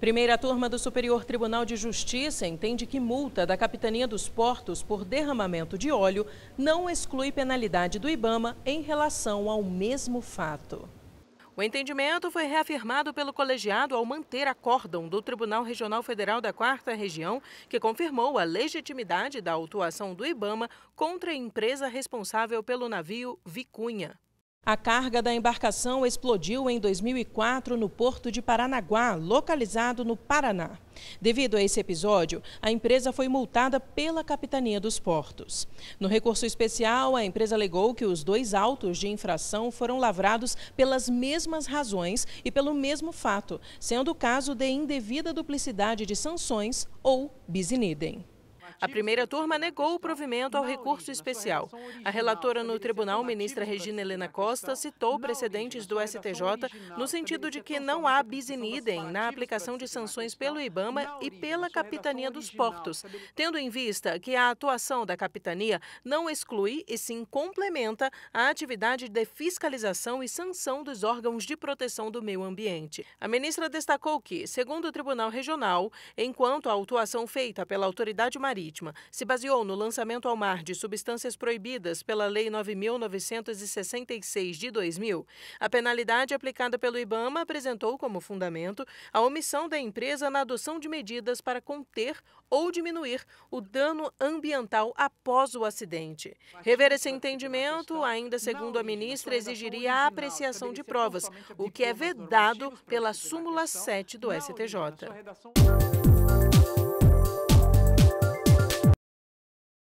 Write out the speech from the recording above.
Primeira turma do Superior Tribunal de Justiça entende que multa da Capitania dos Portos por derramamento de óleo não exclui penalidade do IBAMA em relação ao mesmo fato. O entendimento foi reafirmado pelo colegiado ao manter acórdão do Tribunal Regional Federal da Quarta Região, que confirmou a legitimidade da autuação do IBAMA contra a empresa responsável pelo navio Vicunha. A carga da embarcação explodiu em 2004 no porto de Paranaguá, localizado no Paraná. Devido a esse episódio, a empresa foi multada pela Capitania dos Portos. No recurso especial, a empresa alegou que os dois autos de infração foram lavrados pelas mesmas razões e pelo mesmo fato, sendo o caso de indevida duplicidade de sanções ou bis a primeira turma negou o provimento ao recurso especial. A relatora no tribunal, ministra Regina Helena Costa, citou precedentes do STJ no sentido de que não há bis in idem na aplicação de sanções pelo IBAMA e pela é Capitania dos Portos, tendo em vista que a atuação da Capitania não exclui e sim complementa a atividade de fiscalização e sanção dos órgãos de proteção do meio ambiente. A ministra destacou que, segundo o Tribunal Regional, enquanto a autuação feita pela autoridade marítima se baseou no lançamento ao mar de substâncias proibidas pela Lei 9.966 de 2000. A penalidade aplicada pelo IBAMA apresentou como fundamento a omissão da empresa na adoção de medidas para conter ou diminuir o dano ambiental após o acidente. Rever esse entendimento, ainda segundo a ministra, exigiria a apreciação de provas, o que é vedado pela súmula 7 do STJ.